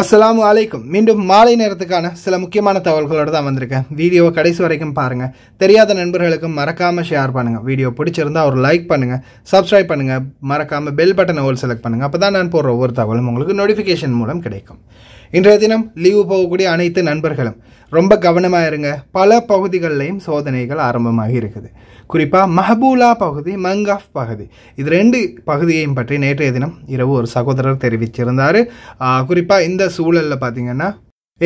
அஸ்லாம் வலைக்கும் மீண்டும் மாலை நேரத்துக்கான சில முக்கியமான தகவல்களோடு தான் வந்திருக்கேன் வீடியோவை கடைசி வரைக்கும் பாருங்கள் தெரியாத நண்பர்களுக்கும் மறக்காமல் ஷேர் பண்ணுங்கள் வீடியோ பிடிச்சிருந்தால் ஒரு லைக் பண்ணுங்கள் சப்ஸ்கிரைப் பண்ணுங்கள் மறக்காமல் பெல் பட்டனை ஹோல் செலக்ட் பண்ணுங்கள் அப்போ தான் நான் போடுற ஒவ்வொரு தகவலும் உங்களுக்கு நோட்டிஃபிகேஷன் மூலம் கிடைக்கும் இன்றைய தினம் லீவு போகக்கூடிய அனைத்து நண்பர்களும் ரொம்ப கவனமாக இருங்க பல பகுதிகளிலையும் சோதனைகள் ஆரம்பமாகி இருக்குது குறிப்பாக மஹபூலா பகுதி மங்காஃப் பகுதி இது ரெண்டு பகுதியையும் பற்றி நேற்றைய தினம் இரவு ஒரு சகோதரர் தெரிவிச்சிருந்தார் குறிப்பாக இந்த சூழலில் பார்த்திங்கன்னா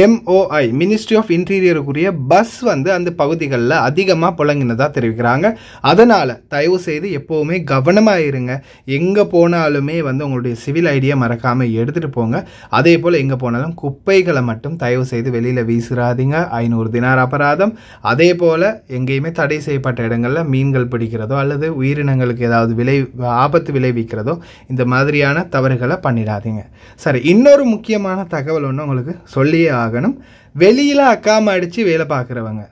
எம்ஓஐ மினிஸ்ட்ரி ஆஃப் இன்டீரியருக்குரிய பஸ் வந்து அந்த பகுதிகளில் அதிகமாக புழங்கினதாக தெரிவிக்கிறாங்க அதனால் தயவு செய்து எப்போவுமே கவனமாக இருங்க எங்கே போனாலுமே வந்து உங்களுடைய சிவில் ஐடியா மறக்காமல் எடுத்துகிட்டு போங்க அதே போல் எங்கே போனாலும் குப்பைகளை மட்டும் தயவு செய்து வெளியில் வீசுறாதீங்க ஐநூறு தினார் அபராதம் அதே போல் எங்கேயுமே தடை செய்யப்பட்ட இடங்களில் மீன்கள் பிடிக்கிறதோ அல்லது உயிரினங்களுக்கு ஏதாவது விளை ஆபத்து விளைவிக்கிறதோ இந்த மாதிரியான தவறுகளை பண்ணிடாதீங்க சரி இன்னொரு முக்கியமான தகவல் ஒன்று உங்களுக்கு சொல்லியே ஆகணும் வெளியில் அக்காமல் அடித்து வேலை பார்க்குறவங்க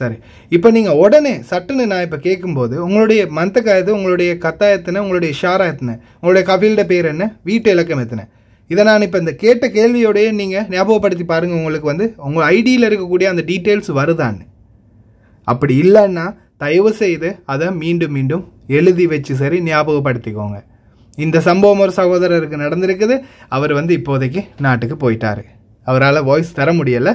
சரி இப்போ நீங்கள் உடனே சட்டுன்னு நான் இப்போ கேட்கும்போது உங்களுடைய மந்தக்கா எது உங்களுடைய கத்தா எத்தனை உங்களுடைய ஷாரா எத்தனை உங்களுடைய கபில்ட பேர் என்ன வீட்டு இலக்கம் எத்தனை இதை நான் இப்போ இந்த கேட்ட கேள்வியோடைய நீங்கள் ஞாபகப்படுத்தி பாருங்கள் உங்களுக்கு வந்து உங்கள் ஐடியில் இருக்கக்கூடிய அந்த டீட்டெயில்ஸ் வருதான்னு அப்படி இல்லைன்னா தயவு செய்து அதை மீண்டும் மீண்டும் எழுதி வச்சு சரி ஞாபகப்படுத்திக்கோங்க இந்த சம்பவம் ஒரு சகோதரருக்கு நடந்திருக்குது அவர் வந்து இப்போதைக்கு நாட்டுக்கு போயிட்டாரு அவரால் வாய்ஸ் தர முடியலை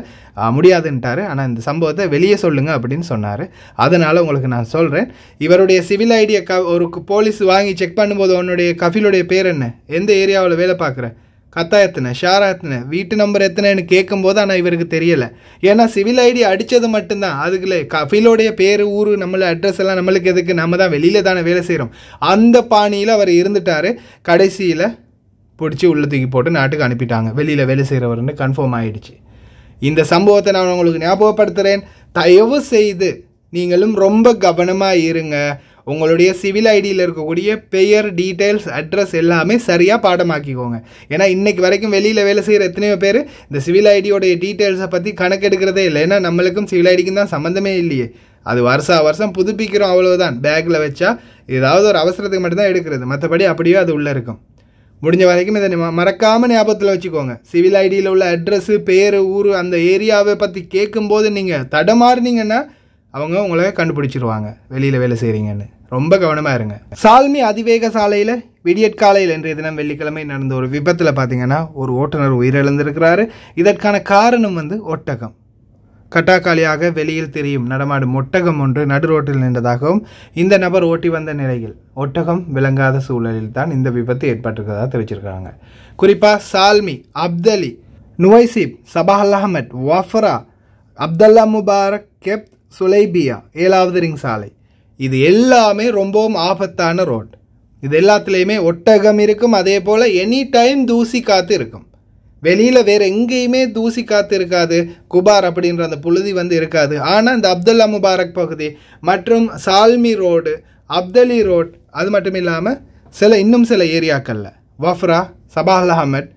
முடியாதுன்ட்டார் ஆனால் இந்த சம்பவத்தை வெளியே சொல்லுங்கள் அப்படின்னு சொன்னார் அதனால் உங்களுக்கு நான் சொல்கிறேன் இவருடைய சிவில் ஐடியை க ஒரு போலீஸ் வாங்கி செக் பண்ணும்போது உன்னுடைய கஃபிலுடைய பேர் என்ன எந்த ஏரியாவில் வேலை பார்க்குற கத்தா எத்தனை ஷாரா எத்தனை வீட்டு நம்பர் எத்தனைன்னு கேட்கும்போது ஆனால் இவருக்கு தெரியலை ஏன்னா சிவில் ஐடி அடித்தது மட்டும்தான் அதுக்குள்ளே கஃபிலோடைய பேர் ஊர் நம்மளை அட்ரஸ் எல்லாம் நம்மளுக்கு எதுக்கு நம்ம தான் வெளியில் தானே வேலை செய்கிறோம் அந்த பாணியில் அவர் இருந்துட்டார் கடைசியில் பிடிச்சி உள்ள தூக்கி போட்டு நாட்டுக்கு அனுப்பிட்டாங்க வெளியில் வேலை செய்கிறவர்னு கன்ஃபார்ம் ஆகிடுச்சு இந்த சம்பவத்தை நான் உங்களுக்கு ஞாபகப்படுத்துகிறேன் தயவு செய்து நீங்களும் ரொம்ப கவனமாக இருங்க உங்களுடைய சிவில் ஐடியில் இருக்கக்கூடிய பெயர் டீட்டெயில்ஸ் அட்ரஸ் எல்லாமே சரியாக பாடமாக்கிக்கோங்க ஏன்னா இன்றைக்கு வரைக்கும் வெளியில் வேலை செய்கிற எத்தனையோ பேர் இந்த சிவில் ஐடியோடைய டீட்டெயில்ஸை பற்றி கணக்கெடுக்கிறதே இல்லை ஏன்னா நம்மளுக்கும் சிவில் ஐடிக்கும் தான் சம்மந்தமே இல்லையே அது வருஷம் வருஷம் புதுப்பிக்கிறோம் அவ்வளோதான் பேக்கில் வச்சா ஏதாவது ஒரு அவசரத்துக்கு மட்டும்தான் எடுக்கிறது மற்றபடி அப்படியே அது உள்ளே இருக்கும் முடிஞ்ச வரைக்கும் இதை மறக்காமல் ஞாபகத்தில் வச்சுக்கோங்க சிவில் ஐடியில் உள்ள அட்ரஸ்ஸு பேர் ஊர் அந்த ஏரியாவை பற்றி கேட்கும்போது நீங்கள் தடமாறினீங்கன்னா அவங்க உங்களை கண்டுபிடிச்சிருவாங்க வெளியில் வேலை செய்கிறீங்கன்னு ரொம்ப கவனமாக இருங்க சால்மி அதிவேக சாலையில் விடியற்காலையில் இன்றைய தினம் வெள்ளிக்கிழமை நடந்த ஒரு விபத்தில் பார்த்தீங்கன்னா ஒரு ஓட்டுநர் உயிரிழந்திருக்கிறாரு இதற்கான காரணம் வந்து ஒட்டகம் கட்டாக்காலியாக வெளியில் திரியும் நடமாடும் ஒட்டகம் ஒன்று நடு ரோட்டில் நின்றதாகவும் இந்த நபர் ஓட்டி வந்த நிலையில் ஒட்டகம் விளங்காத சூழலில் தான் இந்த விபத்து ஏற்பட்டிருக்கிறதா தெரிவிச்சிருக்கிறாங்க குறிப்பாக Salmi Abdali Nuwaiseeb Sabah Al Ahmad Wafra Abdullah Mubarak Kabd Sulaibiya ஏழாவது ரிங் சாலை இது எல்லாமே ரொம்பவும் ஆபத்தான ரோட் இது எல்லாத்துலேயுமே ஒட்டகம் இருக்கும் அதே போல் எனி டைம் தூசி காற்று இருக்கும் வெளியில் வேறு எங்கேயுமே தூசி காற்று இருக்காது குபார் அப்படின்ற அந்த புழுதி வந்து இருக்காது ஆனால் இந்த அப்துல்லா முபாரக் பகுதி மற்றும் சால்மி ரோடு அப்தலி ரோட் அது மட்டும் இல்லாமல் சில இன்னும் சில ஏரியாக்களில் வஃப்ரா சபால் அஹமத்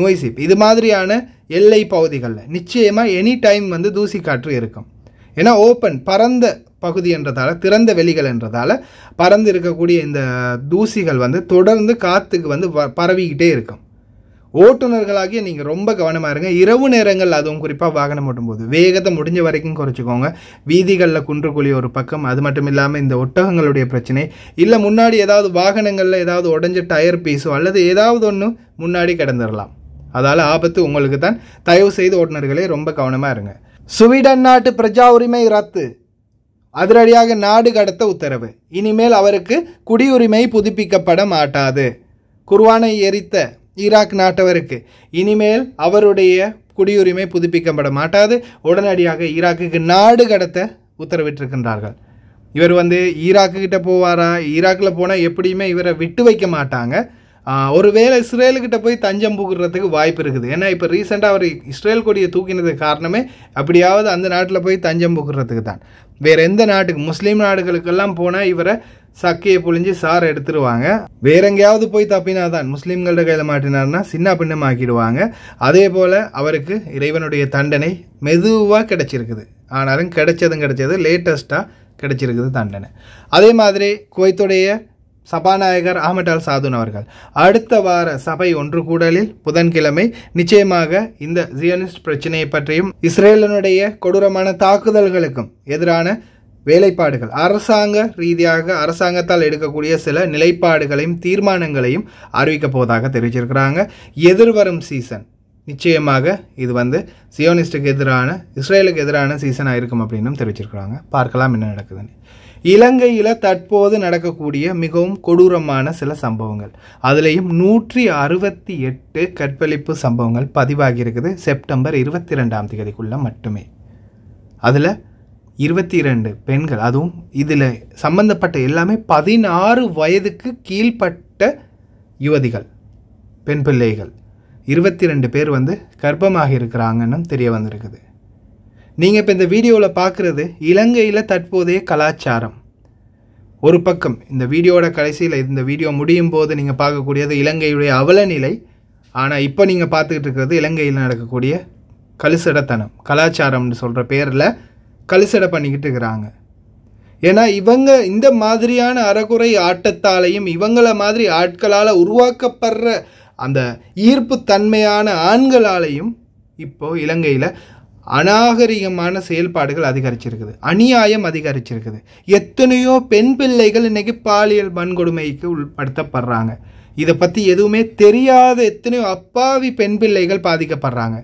நோய்சிப் இது மாதிரியான எல்லை பகுதிகளில் நிச்சயமாக எனி டைம் வந்து தூசி காற்று இருக்கும் ஏன்னா ஓப்பன் பரந்த பகுதி என்றதால் திறந்த வெளிகள் என்றதால் பறந்து இருக்கக்கூடிய இந்த தூசிகள் வந்து தொடர்ந்து காற்றுக்கு வந்து பரவிக்கிட்டே இருக்கும் ஓட்டுநர்களாகிய நீங்கள் ரொம்ப கவனமாக இருங்க இரவு நேரங்கள் அதுவும் குறிப்பாக வாகனம் ஓட்டும்போது வேகத்தை முடிஞ்ச வரைக்கும் குறைச்சிக்கோங்க வீதிகளில் குழி ஒரு பக்கம் அது மட்டும் இல்லாமல் இந்த ஒட்டகங்களுடைய பிரச்சனை இல்லை முன்னாடி ஏதாவது வாகனங்களில் ஏதாவது உடஞ்ச டயர் பீஸோ அல்லது ஏதாவது ஒன்று முன்னாடி கிடந்துடலாம் அதால் ஆபத்து உங்களுக்கு தான் தயவு செய்து ஓட்டுநர்களே ரொம்ப கவனமாக இருங்க சுவீடன் நாட்டு பிரஜா உரிமை ரத்து அதிரடியாக நாடு கடத்த உத்தரவு இனிமேல் அவருக்கு குடியுரிமை புதுப்பிக்கப்பட மாட்டாது குர்வானை எரித்த ஈராக் நாட்டவருக்கு இனிமேல் அவருடைய குடியுரிமை புதுப்பிக்கப்பட மாட்டாது உடனடியாக ஈராக்குக்கு நாடு கடத்த உத்தரவிட்டிருக்கின்றார்கள் இவர் வந்து ஈராக்குக்கிட்ட போவாரா ஈராக்கில் போனால் எப்படியுமே இவரை விட்டு வைக்க மாட்டாங்க ஒருவேளை இஸ்ரேலுக்கிட்ட போய் தஞ்சம் புகுறதுக்கு வாய்ப்பு இருக்குது ஏன்னா இப்போ ரீசெண்டாக அவர் இஸ்ரேல் கொடியை தூக்கினது காரணமே அப்படியாவது அந்த நாட்டில் போய் தஞ்சம் புகுறதுக்கு தான் வேறு எந்த நாட்டுக்கு முஸ்லீம் நாடுகளுக்கெல்லாம் போனால் இவரை சக்கையை புழிஞ்சு சாரை எடுத்துருவாங்க வேற எங்கேயாவது போய் தப்பினா தான் முஸ்லீம்கள்ட கையில் மாட்டினார்னா சின்ன ஆக்கிடுவாங்க அதே போல் அவருக்கு இறைவனுடைய தண்டனை மெதுவாக கிடைச்சிருக்குது ஆனாலும் கிடைச்சதும் கிடைச்சது லேட்டஸ்ட்டாக கிடைச்சிருக்குது தண்டனை அதே மாதிரி குவைத்துடைய சபாநாயகர் அகமட் அல் சாதுன் அவர்கள் அடுத்த வார சபை ஒன்று கூடலில் புதன்கிழமை நிச்சயமாக இந்த ஜியனிஸ்ட் பிரச்சனையை பற்றியும் இஸ்ரேலனுடைய கொடூரமான தாக்குதல்களுக்கும் எதிரான வேலைப்பாடுகள் அரசாங்க ரீதியாக அரசாங்கத்தால் எடுக்கக்கூடிய சில நிலைப்பாடுகளையும் தீர்மானங்களையும் அறிவிக்க போவதாக தெரிவிச்சிருக்கிறாங்க எதிர்வரும் சீசன் நிச்சயமாக இது வந்து சியோனிஸ்டுக்கு எதிரான இஸ்ரேலுக்கு எதிரான சீசனாக இருக்கும் அப்படின்னும் தெரிவிச்சிருக்கிறாங்க பார்க்கலாம் என்ன நடக்குதுன்னு இலங்கையில் தற்போது நடக்கக்கூடிய மிகவும் கொடூரமான சில சம்பவங்கள் அதுலேயும் நூற்றி அறுபத்தி எட்டு கற்பழிப்பு சம்பவங்கள் பதிவாகி இருக்குது செப்டம்பர் இருபத்தி ரெண்டாம் தேதிக்குள்ளே மட்டுமே அதில் இருபத்தி இரண்டு பெண்கள் அதுவும் இதில் சம்பந்தப்பட்ட எல்லாமே பதினாறு வயதுக்கு கீழ்ப்பட்ட யுவதிகள் பெண் பிள்ளைகள் இருபத்தி ரெண்டு பேர் வந்து கர்ப்பமாக இருக்கிறாங்கன்னு தெரிய வந்திருக்குது நீங்கள் இப்போ இந்த வீடியோவில் பார்க்குறது இலங்கையில் தற்போதைய கலாச்சாரம் ஒரு பக்கம் இந்த வீடியோட கடைசியில் இந்த வீடியோ முடியும் போது நீங்கள் பார்க்கக்கூடியது இலங்கையுடைய அவலநிலை ஆனால் இப்போ நீங்கள் பார்த்துக்கிட்டு இருக்கிறது இலங்கையில் நடக்கக்கூடிய கலுசடத்தனம் கலாச்சாரம்னு சொல்கிற பேரில் கழுசடை பண்ணிக்கிட்டு இருக்கிறாங்க ஏன்னா இவங்க இந்த மாதிரியான அறகுறை ஆட்டத்தாலையும் இவங்கள மாதிரி ஆட்களால் உருவாக்கப்படுற அந்த ஈர்ப்பு தன்மையான ஆண்களாலையும் இப்போது இலங்கையில் அநாகரிகமான செயல்பாடுகள் அதிகரிச்சிருக்குது அநியாயம் அதிகரிச்சிருக்குது எத்தனையோ பெண் பிள்ளைகள் இன்றைக்கி பாலியல் வன்கொடுமைக்கு உட்படுத்தப்படுறாங்க இதை பற்றி எதுவுமே தெரியாத எத்தனையோ அப்பாவி பெண் பிள்ளைகள் பாதிக்கப்படுறாங்க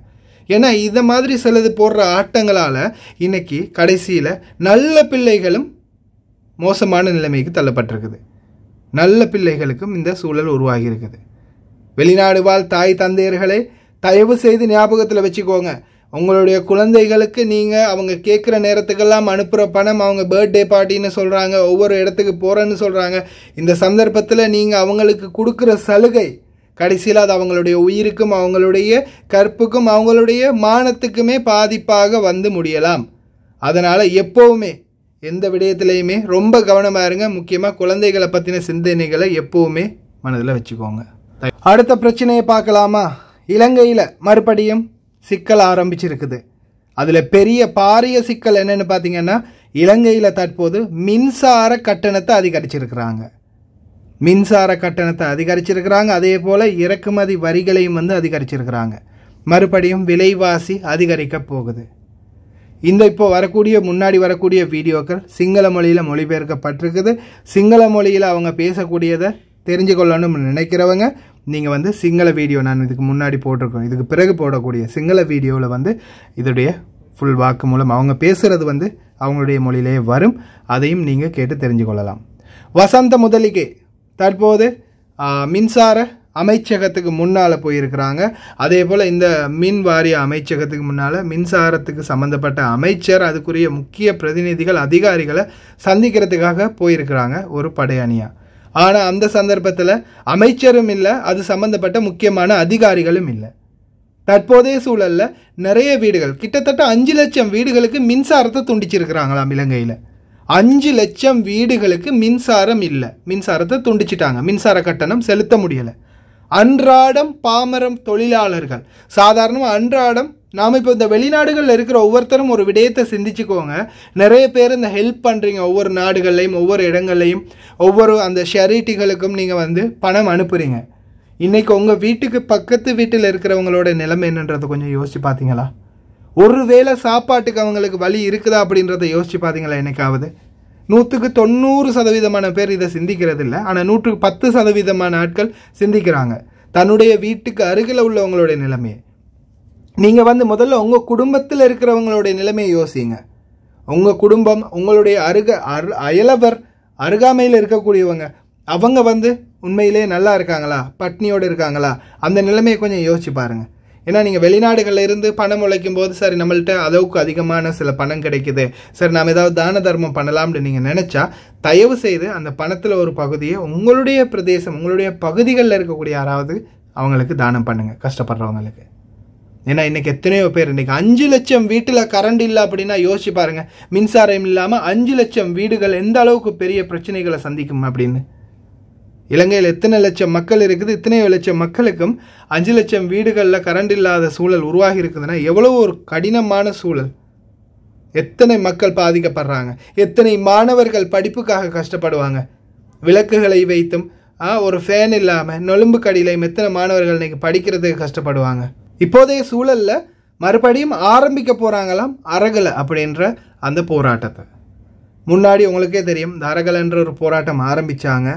ஏன்னா இதை மாதிரி சிலது போடுற ஆட்டங்களால் இன்றைக்கி கடைசியில் நல்ல பிள்ளைகளும் மோசமான நிலைமைக்கு தள்ளப்பட்டிருக்குது நல்ல பிள்ளைகளுக்கும் இந்த சூழல் உருவாகி இருக்குது வெளிநாடு வாழ் தாய் தந்தையர்களே தயவு செய்து ஞாபகத்தில் வச்சுக்கோங்க உங்களுடைய குழந்தைகளுக்கு நீங்கள் அவங்க கேட்குற நேரத்துக்கெல்லாம் அனுப்புகிற பணம் அவங்க பர்த்டே பார்ட்டின்னு சொல்கிறாங்க ஒவ்வொரு இடத்துக்கு போகிறேன்னு சொல்கிறாங்க இந்த சந்தர்ப்பத்தில் நீங்கள் அவங்களுக்கு கொடுக்குற சலுகை கடைசியில் அது அவங்களுடைய உயிருக்கும் அவங்களுடைய கற்புக்கும் அவங்களுடைய மானத்துக்குமே பாதிப்பாக வந்து முடியலாம் அதனால் எப்போவுமே எந்த விடயத்துலேயுமே ரொம்ப கவனமாக இருங்க முக்கியமாக குழந்தைகளை பற்றின சிந்தனைகளை எப்போவுமே மனதில் வச்சுக்கோங்க அடுத்த பிரச்சனையை பார்க்கலாமா இலங்கையில் மறுபடியும் சிக்கல் ஆரம்பிச்சிருக்குது அதில் பெரிய பாரிய சிக்கல் என்னென்னு பார்த்தீங்கன்னா இலங்கையில் தற்போது மின்சார கட்டணத்தை அதிகரிச்சிருக்கிறாங்க மின்சார கட்டணத்தை அதிகரிச்சிருக்கிறாங்க அதே போல் இறக்குமதி வரிகளையும் வந்து அதிகரிச்சிருக்கிறாங்க மறுபடியும் விலைவாசி அதிகரிக்க போகுது இந்த இப்போ வரக்கூடிய முன்னாடி வரக்கூடிய வீடியோக்கள் சிங்கள மொழியில் மொழிபெயர்க்கப்பட்டிருக்குது சிங்கள மொழியில் அவங்க பேசக்கூடியதை தெரிஞ்சு கொள்ளணும்னு நினைக்கிறவங்க நீங்கள் வந்து சிங்கள வீடியோ நான் இதுக்கு முன்னாடி போட்டிருக்கோம் இதுக்கு பிறகு போடக்கூடிய சிங்கள வீடியோவில் வந்து இதோடைய ஃபுல் வாக்கு மூலம் அவங்க பேசுகிறது வந்து அவங்களுடைய மொழியிலேயே வரும் அதையும் நீங்கள் கேட்டு தெரிஞ்சு கொள்ளலாம் வசந்த முதலிகே தற்போது மின்சார அமைச்சகத்துக்கு முன்னால் போயிருக்கிறாங்க அதே போல் இந்த மின் வாரிய அமைச்சகத்துக்கு முன்னால் மின்சாரத்துக்கு சம்மந்தப்பட்ட அமைச்சர் அதுக்குரிய முக்கிய பிரதிநிதிகள் அதிகாரிகளை சந்திக்கிறதுக்காக போயிருக்கிறாங்க ஒரு படையணியாக ஆனால் அந்த சந்தர்ப்பத்தில் அமைச்சரும் இல்லை அது சம்மந்தப்பட்ட முக்கியமான அதிகாரிகளும் இல்லை தற்போதைய சூழலில் நிறைய வீடுகள் கிட்டத்தட்ட அஞ்சு லட்சம் வீடுகளுக்கு மின்சாரத்தை துண்டிச்சிருக்கிறாங்களாம் இலங்கையில் அஞ்சு லட்சம் வீடுகளுக்கு மின்சாரம் இல்லை மின்சாரத்தை துண்டிச்சிட்டாங்க மின்சார கட்டணம் செலுத்த முடியலை அன்றாடம் பாமரம் தொழிலாளர்கள் சாதாரணமாக அன்றாடம் நாம் இப்போ இந்த வெளிநாடுகளில் இருக்கிற ஒவ்வொருத்தரும் ஒரு விடயத்தை சிந்திச்சுக்கோங்க நிறைய பேர் இந்த ஹெல்ப் பண்ணுறீங்க ஒவ்வொரு நாடுகள்லையும் ஒவ்வொரு இடங்கள்லையும் ஒவ்வொரு அந்த ஷெரிட்டிகளுக்கும் நீங்கள் வந்து பணம் அனுப்புகிறீங்க இன்றைக்கி உங்கள் வீட்டுக்கு பக்கத்து வீட்டில் இருக்கிறவங்களோட நிலைமை என்னன்றதை கொஞ்சம் யோசிச்சு பார்த்தீங்களா ஒருவேளை சாப்பாட்டுக்கு அவங்களுக்கு வழி இருக்குதா அப்படின்றத யோசித்து பார்த்தீங்களா என்னைக்காவது நூற்றுக்கு தொண்ணூறு சதவீதமான பேர் இதை சிந்திக்கிறது இல்லை ஆனால் நூற்றுக்கு பத்து சதவீதமான ஆட்கள் சிந்திக்கிறாங்க தன்னுடைய வீட்டுக்கு அருகில் உள்ளவங்களுடைய நிலைமையை நீங்கள் வந்து முதல்ல உங்கள் குடும்பத்தில் இருக்கிறவங்களுடைய நிலைமையை யோசிங்க உங்கள் குடும்பம் உங்களுடைய அருக அரு அயலவர் அருகாமையில் இருக்கக்கூடியவங்க அவங்க வந்து உண்மையிலே நல்லா இருக்காங்களா பட்னியோடு இருக்காங்களா அந்த நிலைமையை கொஞ்சம் யோசிச்சு பாருங்கள் ஏன்னா நீங்கள் வெளிநாடுகளில் இருந்து பணம் உழைக்கும் போது சரி நம்மள்ட்ட அளவுக்கு அதிகமான சில பணம் கிடைக்குது சரி நாம் ஏதாவது தான தர்மம் பண்ணலாம்னு நீங்கள் நினச்சா தயவு செய்து அந்த பணத்தில் ஒரு பகுதியை உங்களுடைய பிரதேசம் உங்களுடைய பகுதிகளில் இருக்கக்கூடிய யாராவது அவங்களுக்கு தானம் பண்ணுங்கள் கஷ்டப்படுறவங்களுக்கு ஏன்னா இன்றைக்கி எத்தனையோ பேர் இன்றைக்கி அஞ்சு லட்சம் வீட்டில் கரண்ட் இல்லை அப்படின்னா யோசிச்சு பாருங்கள் மின்சாரம் இல்லாமல் அஞ்சு லட்சம் வீடுகள் எந்த அளவுக்கு பெரிய பிரச்சனைகளை சந்திக்கும் அப்படின்னு இலங்கையில் எத்தனை லட்சம் மக்கள் இருக்குது இத்தனை லட்சம் மக்களுக்கும் அஞ்சு லட்சம் வீடுகளில் கரண்ட் இல்லாத சூழல் உருவாகி இருக்குதுன்னா எவ்வளோ ஒரு கடினமான சூழல் எத்தனை மக்கள் பாதிக்கப்படுறாங்க எத்தனை மாணவர்கள் படிப்புக்காக கஷ்டப்படுவாங்க விளக்குகளை வைத்தும் ஒரு ஃபேன் இல்லாமல் நொலும்பு கடியிலையும் எத்தனை மாணவர்கள் இன்றைக்கி படிக்கிறதுக்கு கஷ்டப்படுவாங்க இப்போதைய சூழலில் மறுபடியும் ஆரம்பிக்க போகிறாங்களாம் அரகலை அப்படின்ற அந்த போராட்டத்தை முன்னாடி உங்களுக்கே தெரியும் இந்த அரகலைன்ற ஒரு போராட்டம் ஆரம்பித்தாங்க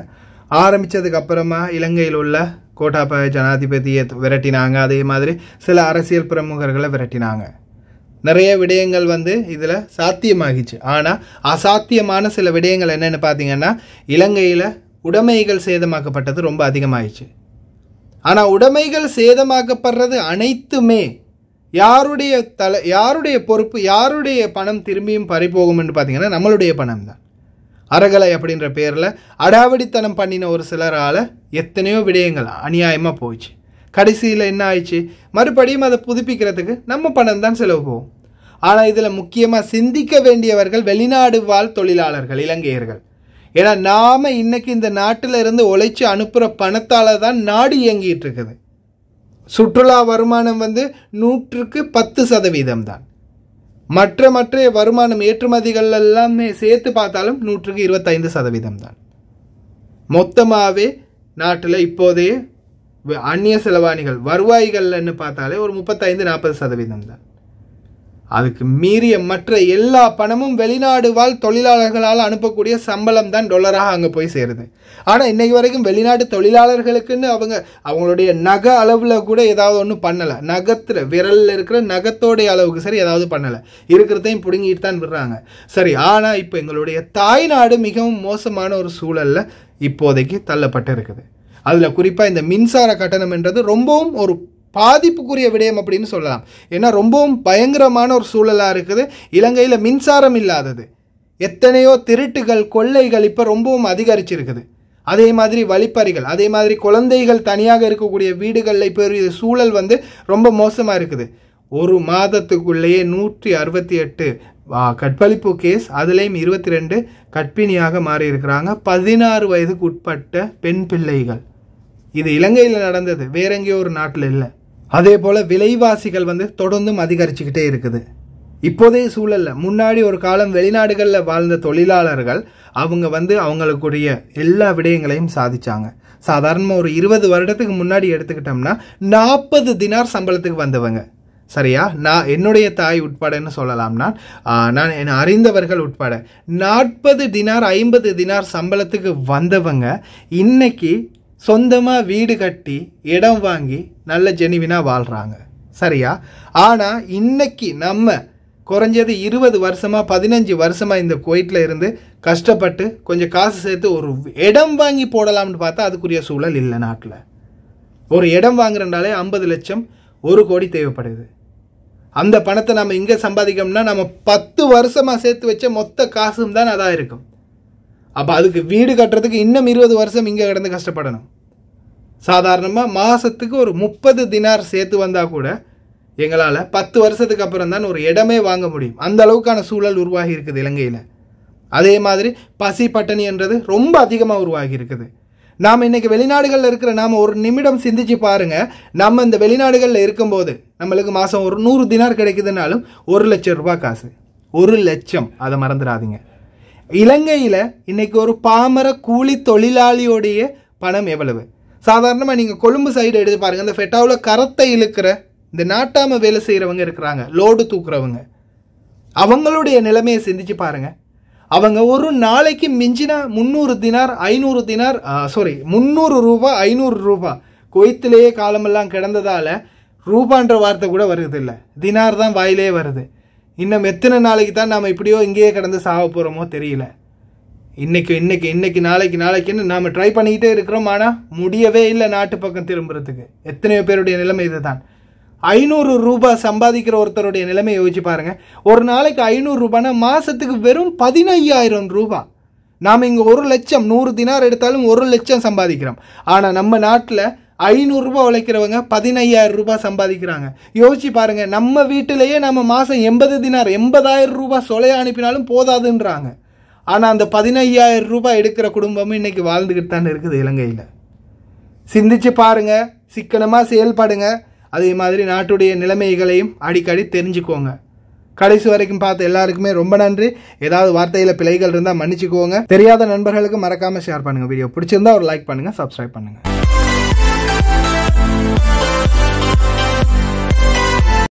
ஆரம்பித்ததுக்கு அப்புறமா இலங்கையில் உள்ள கோட்டாபய ஜனாதிபதியை விரட்டினாங்க அதே மாதிரி சில அரசியல் பிரமுகர்களை விரட்டினாங்க நிறைய விடயங்கள் வந்து இதில் சாத்தியமாகிச்சு ஆனால் அசாத்தியமான சில விடயங்கள் என்னென்னு பார்த்தீங்கன்னா இலங்கையில் உடைமைகள் சேதமாக்கப்பட்டது ரொம்ப அதிகமாகிச்சு ஆனால் உடைமைகள் சேதமாக்கப்படுறது அனைத்துமே யாருடைய தலை யாருடைய பொறுப்பு யாருடைய பணம் திரும்பியும் பறிபோகும்னு பார்த்தீங்கன்னா நம்மளுடைய பணம் தான் அறகலை அப்படின்ற பேரில் அடாவடித்தனம் பண்ணின ஒரு சிலரால் எத்தனையோ விடயங்கள் அநியாயமாக போச்சு கடைசியில் என்ன ஆயிடுச்சு மறுபடியும் அதை புதுப்பிக்கிறதுக்கு நம்ம பணம் தான் செலவு போகும் ஆனால் இதில் முக்கியமாக சிந்திக்க வேண்டியவர்கள் வெளிநாடு வாழ் தொழிலாளர்கள் இலங்கையர்கள் ஏன்னா நாம் இன்றைக்கி இந்த நாட்டில் இருந்து உழைச்சி அனுப்புகிற பணத்தால் தான் நாடு இயங்கிகிட்டு இருக்குது சுற்றுலா வருமானம் வந்து நூற்றுக்கு பத்து சதவீதம் தான் மற்ற மற்ற வருமானம் ஏற்றுமதிகள் எல்லாமே சேர்த்து பார்த்தாலும் நூற்றுக்கு இருபத்தைந்து சதவீதம் தான் மொத்தமாகவே நாட்டில் இப்போதைய அந்நிய செலவாணிகள் வருவாய்கள்னு பார்த்தாலே ஒரு முப்பத்தைந்து நாற்பது சதவீதம் தான் அதுக்கு மீறிய மற்ற எல்லா பணமும் வெளிநாடு வாழ் தொழிலாளர்களால் அனுப்பக்கூடிய சம்பளம் தான் டொலராக அங்கே போய் சேருது ஆனால் இன்றைக்கு வரைக்கும் வெளிநாட்டு தொழிலாளர்களுக்குன்னு அவங்க அவங்களுடைய நகை அளவில் கூட ஏதாவது ஒன்றும் பண்ணலை நகத்தில் விரலில் இருக்கிற நகத்தோடைய அளவுக்கு சரி ஏதாவது பண்ணலை இருக்கிறதையும் பிடுங்கிட்டு தான் விடுறாங்க சரி ஆனால் இப்போ எங்களுடைய தாய்நாடு மிகவும் மோசமான ஒரு சூழலில் இப்போதைக்கு தள்ளப்பட்டு இருக்குது அதில் குறிப்பாக இந்த மின்சார கட்டணம்ன்றது ரொம்பவும் ஒரு பாதிப்புக்குரிய விடயம் அப்படின்னு சொல்லலாம் ஏன்னா ரொம்பவும் பயங்கரமான ஒரு சூழலாக இருக்குது இலங்கையில் மின்சாரம் இல்லாதது எத்தனையோ திருட்டுகள் கொள்ளைகள் இப்போ ரொம்பவும் அதிகரிச்சிருக்குது அதே மாதிரி வழிப்பறிகள் அதே மாதிரி குழந்தைகள் தனியாக இருக்கக்கூடிய வீடுகளில் இப்போ சூழல் வந்து ரொம்ப மோசமாக இருக்குது ஒரு மாதத்துக்குள்ளேயே நூற்றி அறுபத்தி எட்டு கற்பழிப்பு கேஸ் அதுலேயும் இருபத்தி ரெண்டு கற்பிணியாக மாறியிருக்கிறாங்க பதினாறு வயதுக்கு உட்பட்ட பெண் பிள்ளைகள் இது இலங்கையில் நடந்தது வேற எங்கேயோ ஒரு நாட்டில் இல்லை அதே போல் விலைவாசிகள் வந்து தொடர்ந்தும் அதிகரிச்சுக்கிட்டே இருக்குது இப்போதைய சூழலில் முன்னாடி ஒரு காலம் வெளிநாடுகளில் வாழ்ந்த தொழிலாளர்கள் அவங்க வந்து அவங்களுக்குரிய எல்லா விடயங்களையும் சாதித்தாங்க சாதாரணமாக ஒரு இருபது வருடத்துக்கு முன்னாடி எடுத்துக்கிட்டோம்னா நாற்பது தினார் சம்பளத்துக்கு வந்தவங்க சரியா நான் என்னுடைய தாய் உட்படன்னு சொல்லலாம்னா நான் என் அறிந்தவர்கள் உட்பட நாற்பது தினார் ஐம்பது தினார் சம்பளத்துக்கு வந்தவங்க இன்னைக்கு சொந்தமாக வீடு கட்டி இடம் வாங்கி நல்ல ஜெனிவினாக வாழ்கிறாங்க சரியா ஆனால் இன்னைக்கு நம்ம குறைஞ்சது இருபது வருஷமாக பதினஞ்சு வருஷமாக இந்த குவைட்டில் இருந்து கஷ்டப்பட்டு கொஞ்சம் காசு சேர்த்து ஒரு இடம் வாங்கி போடலாம்னு பார்த்தா அதுக்குரிய சூழல் இல்லை நாட்டில் ஒரு இடம் வாங்குறனாலே ஐம்பது லட்சம் ஒரு கோடி தேவைப்படுது அந்த பணத்தை நம்ம இங்கே சம்பாதிக்கணும்னா நம்ம பத்து வருஷமாக சேர்த்து வச்ச மொத்த காசும் தான் அதாக இருக்கும் அப்போ அதுக்கு வீடு கட்டுறதுக்கு இன்னும் இருபது வருஷம் இங்கே கிடந்து கஷ்டப்படணும் சாதாரணமாக மாதத்துக்கு ஒரு முப்பது தினார் சேர்த்து வந்தால் கூட எங்களால் பத்து வருஷத்துக்கு அப்புறம் தான் ஒரு இடமே வாங்க முடியும் அந்த அளவுக்கான சூழல் உருவாகி இருக்குது இலங்கையில் அதே மாதிரி பசி பட்டணி என்றது ரொம்ப அதிகமாக உருவாகி இருக்குது நாம் இன்றைக்கி வெளிநாடுகளில் இருக்கிற நாம் ஒரு நிமிடம் சிந்திச்சு பாருங்கள் நம்ம இந்த வெளிநாடுகளில் இருக்கும்போது நம்மளுக்கு மாதம் ஒரு நூறு தினார் கிடைக்குதுனாலும் ஒரு லட்சம் ரூபா காசு ஒரு லட்சம் அதை மறந்துடாதீங்க இலங்கையில் இன்றைக்கி ஒரு பாமர கூலி தொழிலாளியோடைய பணம் எவ்வளவு சாதாரணமாக நீங்கள் கொழும்பு சைடு எடுத்து பாருங்கள் இந்த ஃபெட்டாவில் கரத்தை இழுக்கிற இந்த நாட்டாமல் வேலை செய்கிறவங்க இருக்கிறாங்க லோடு தூக்குறவங்க அவங்களுடைய நிலைமையை சிந்திச்சு பாருங்கள் அவங்க ஒரு நாளைக்கு மிஞ்சினா முந்நூறு தினார் ஐநூறு தினார் சாரி முந்நூறு ரூபா ஐநூறு ரூபா கொய்த்திலேயே காலமெல்லாம் கிடந்ததால் ரூபான்ற வார்த்தை கூட வருது இல்லை தினார் தான் வாயிலே வருது இன்னும் எத்தனை நாளைக்கு தான் நாம் இப்படியோ இங்கேயே கடந்து சாக போகிறோமோ தெரியல இன்றைக்கி இன்றைக்கி இன்றைக்கி நாளைக்கு நாளைக்குன்னு நாம் ட்ரை பண்ணிக்கிட்டே இருக்கிறோம் ஆனால் முடியவே இல்லை நாட்டு பக்கம் திரும்புறதுக்கு எத்தனையோ பேருடைய நிலைமை இதுதான் ஐநூறு ரூபாய் சம்பாதிக்கிற ஒருத்தருடைய நிலைமை யோசிச்சு பாருங்கள் ஒரு நாளைக்கு ஐநூறுரூபானா மாதத்துக்கு வெறும் பதினையாயிரம் ரூபாய் நாம் இங்கே ஒரு லட்சம் நூறு தினார் எடுத்தாலும் ஒரு லட்சம் சம்பாதிக்கிறோம் ஆனால் நம்ம நாட்டில் ஐநூறுரூபா உழைக்கிறவங்க பதினையாயிரம் ரூபாய் சம்பாதிக்கிறாங்க யோசிச்சு பாருங்கள் நம்ம வீட்டிலையே நம்ம மாதம் எண்பது தினார் எண்பதாயிரம் ரூபாய் சொலையை அனுப்பினாலும் போதாதுன்றாங்க ஆனால் அந்த பதினையாயிரம் ரூபாய் எடுக்கிற குடும்பமும் இன்றைக்கி வாழ்ந்துக்கிட்டு தான் இருக்குது இலங்கையில் சிந்திச்சு பாருங்கள் சிக்கனமாக செயல்படுங்க அதே மாதிரி நாட்டுடைய நிலைமைகளையும் அடிக்கடி தெரிஞ்சுக்கோங்க கடைசி வரைக்கும் பார்த்த எல்லாருக்குமே ரொம்ப நன்றி ஏதாவது வார்த்தையில் பிழைகள் இருந்தால் மன்னிச்சுக்கோங்க தெரியாத நண்பர்களுக்கு மறக்காமல் ஷேர் பண்ணுங்கள் வீடியோ பிடிச்சிருந்தா ஒரு லைக் பண்ணுங்கள் சப்ஸ்கிரைப் பண்ணுங்கள் Thank you.